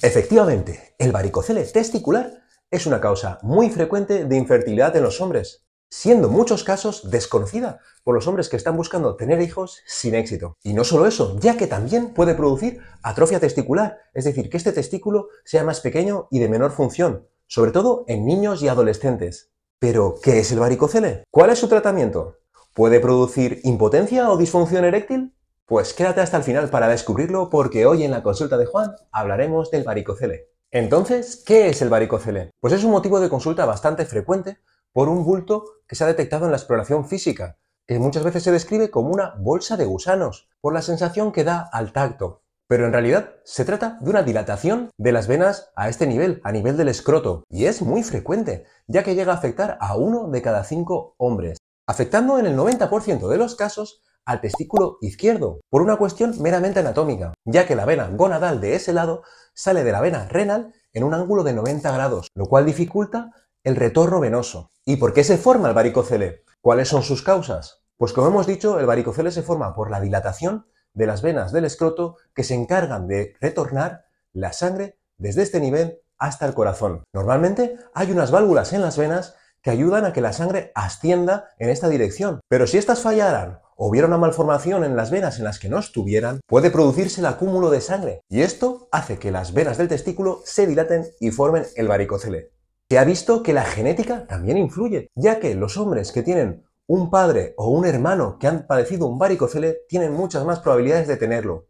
Efectivamente, el varicocele testicular es una causa muy frecuente de infertilidad en los hombres, siendo muchos casos desconocida por los hombres que están buscando tener hijos sin éxito. Y no solo eso, ya que también puede producir atrofia testicular, es decir, que este testículo sea más pequeño y de menor función, sobre todo en niños y adolescentes. Pero, ¿qué es el varicocele? ¿Cuál es su tratamiento? ¿Puede producir impotencia o disfunción eréctil? Pues quédate hasta el final para descubrirlo porque hoy en la consulta de Juan hablaremos del varicocele. Entonces, ¿qué es el varicocele? Pues es un motivo de consulta bastante frecuente por un bulto que se ha detectado en la exploración física, que muchas veces se describe como una bolsa de gusanos, por la sensación que da al tacto. Pero en realidad se trata de una dilatación de las venas a este nivel, a nivel del escroto, y es muy frecuente, ya que llega a afectar a uno de cada cinco hombres, afectando en el 90% de los casos al testículo izquierdo, por una cuestión meramente anatómica, ya que la vena gonadal de ese lado sale de la vena renal en un ángulo de 90 grados, lo cual dificulta el retorno venoso. ¿Y por qué se forma el varicocele? ¿Cuáles son sus causas? Pues como hemos dicho, el varicocele se forma por la dilatación de las venas del escroto que se encargan de retornar la sangre desde este nivel hasta el corazón. Normalmente hay unas válvulas en las venas que ayudan a que la sangre ascienda en esta dirección, pero si estas fallaran o hubiera una malformación en las venas en las que no estuvieran, puede producirse el acúmulo de sangre y esto hace que las venas del testículo se dilaten y formen el varicocele. Se ha visto que la genética también influye, ya que los hombres que tienen un padre o un hermano que han padecido un varicocele tienen muchas más probabilidades de tenerlo.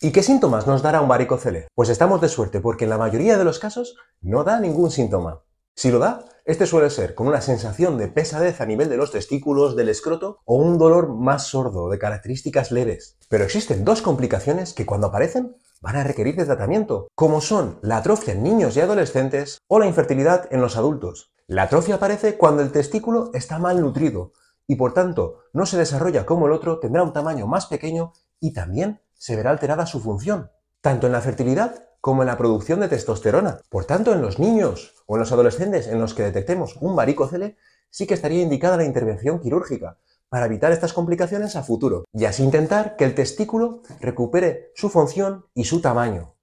¿Y qué síntomas nos dará un varicocele? Pues estamos de suerte porque en la mayoría de los casos no da ningún síntoma. Si lo da, este suele ser con una sensación de pesadez a nivel de los testículos, del escroto o un dolor más sordo de características leves. Pero existen dos complicaciones que cuando aparecen van a requerir de tratamiento, como son la atrofia en niños y adolescentes o la infertilidad en los adultos. La atrofia aparece cuando el testículo está mal nutrido y por tanto no se desarrolla como el otro, tendrá un tamaño más pequeño y también se verá alterada su función, tanto en la fertilidad como en la producción de testosterona. Por tanto, en los niños o en los adolescentes en los que detectemos un varicocele, sí que estaría indicada la intervención quirúrgica para evitar estas complicaciones a futuro y así intentar que el testículo recupere su función y su tamaño.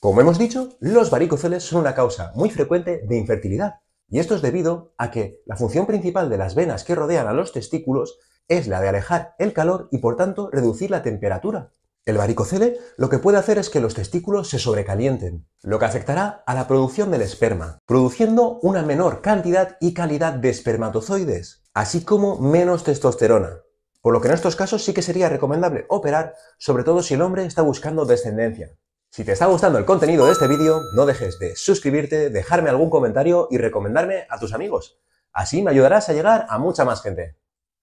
Como hemos dicho, los varicoceles son una causa muy frecuente de infertilidad y esto es debido a que la función principal de las venas que rodean a los testículos es la de alejar el calor y por tanto reducir la temperatura. El varicocele lo que puede hacer es que los testículos se sobrecalienten, lo que afectará a la producción del esperma, produciendo una menor cantidad y calidad de espermatozoides, así como menos testosterona. Por lo que en estos casos sí que sería recomendable operar, sobre todo si el hombre está buscando descendencia. Si te está gustando el contenido de este vídeo, no dejes de suscribirte, dejarme algún comentario y recomendarme a tus amigos. Así me ayudarás a llegar a mucha más gente.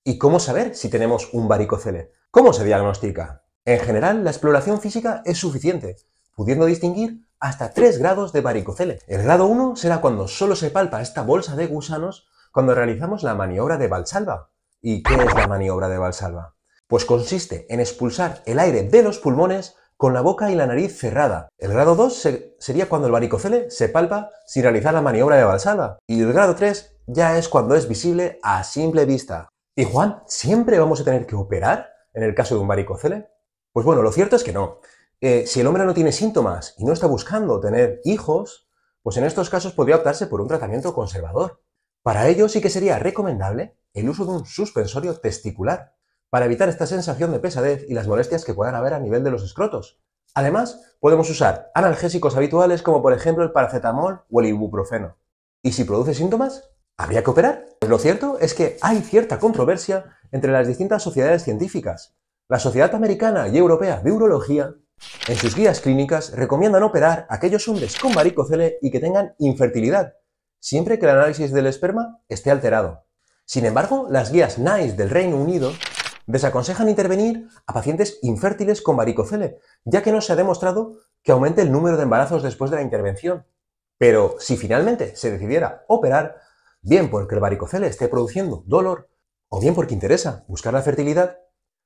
¿Y cómo saber si tenemos un varicocele? ¿Cómo se diagnostica? En general, la exploración física es suficiente, pudiendo distinguir hasta 3 grados de varicocele. El grado 1 será cuando solo se palpa esta bolsa de gusanos cuando realizamos la maniobra de Valsalva. ¿Y qué es la maniobra de Valsalva? Pues consiste en expulsar el aire de los pulmones con la boca y la nariz cerrada. El grado 2 sería cuando el varicocele se palpa sin realizar la maniobra de Valsalva. Y el grado 3 ya es cuando es visible a simple vista. ¿Y Juan, siempre vamos a tener que operar en el caso de un varicocele? Pues bueno, lo cierto es que no. Eh, si el hombre no tiene síntomas y no está buscando tener hijos, pues en estos casos podría optarse por un tratamiento conservador. Para ello sí que sería recomendable el uso de un suspensorio testicular, para evitar esta sensación de pesadez y las molestias que puedan haber a nivel de los escrotos. Además, podemos usar analgésicos habituales como por ejemplo el paracetamol o el ibuprofeno. ¿Y si produce síntomas? ¿Habría que operar? Pues lo cierto es que hay cierta controversia entre las distintas sociedades científicas, la Sociedad Americana y Europea de Urología, en sus guías clínicas, recomiendan operar a aquellos hombres con varicocele y que tengan infertilidad, siempre que el análisis del esperma esté alterado. Sin embargo, las guías NICE del Reino Unido desaconsejan intervenir a pacientes infértiles con varicocele, ya que no se ha demostrado que aumente el número de embarazos después de la intervención. Pero si finalmente se decidiera operar, bien porque el varicocele esté produciendo dolor, o bien porque interesa buscar la fertilidad,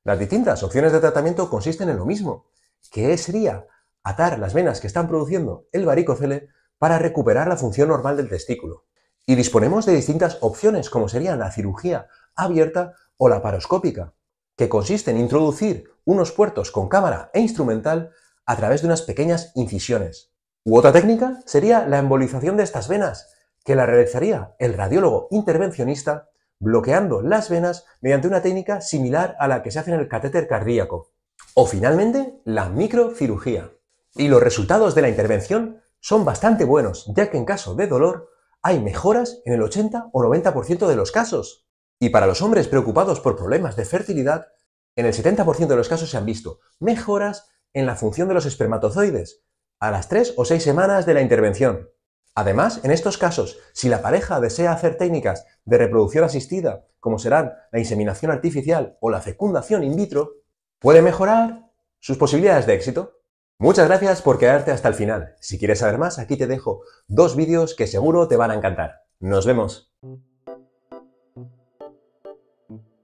las distintas opciones de tratamiento consisten en lo mismo, que sería atar las venas que están produciendo el varicocele para recuperar la función normal del testículo. Y disponemos de distintas opciones, como sería la cirugía abierta o la paroscópica, que consiste en introducir unos puertos con cámara e instrumental a través de unas pequeñas incisiones. U otra técnica sería la embolización de estas venas, que la realizaría el radiólogo intervencionista bloqueando las venas mediante una técnica similar a la que se hace en el catéter cardíaco. O finalmente, la microcirugía. Y los resultados de la intervención son bastante buenos, ya que en caso de dolor hay mejoras en el 80 o 90% de los casos. Y para los hombres preocupados por problemas de fertilidad, en el 70% de los casos se han visto mejoras en la función de los espermatozoides a las 3 o 6 semanas de la intervención. Además, en estos casos, si la pareja desea hacer técnicas de reproducción asistida, como serán la inseminación artificial o la fecundación in vitro, puede mejorar sus posibilidades de éxito. Muchas gracias por quedarte hasta el final. Si quieres saber más, aquí te dejo dos vídeos que seguro te van a encantar. ¡Nos vemos!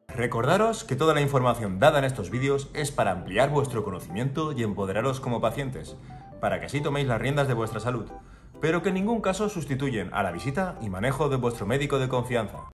Recordaros que toda la información dada en estos vídeos es para ampliar vuestro conocimiento y empoderaros como pacientes, para que así toméis las riendas de vuestra salud pero que en ningún caso sustituyen a la visita y manejo de vuestro médico de confianza.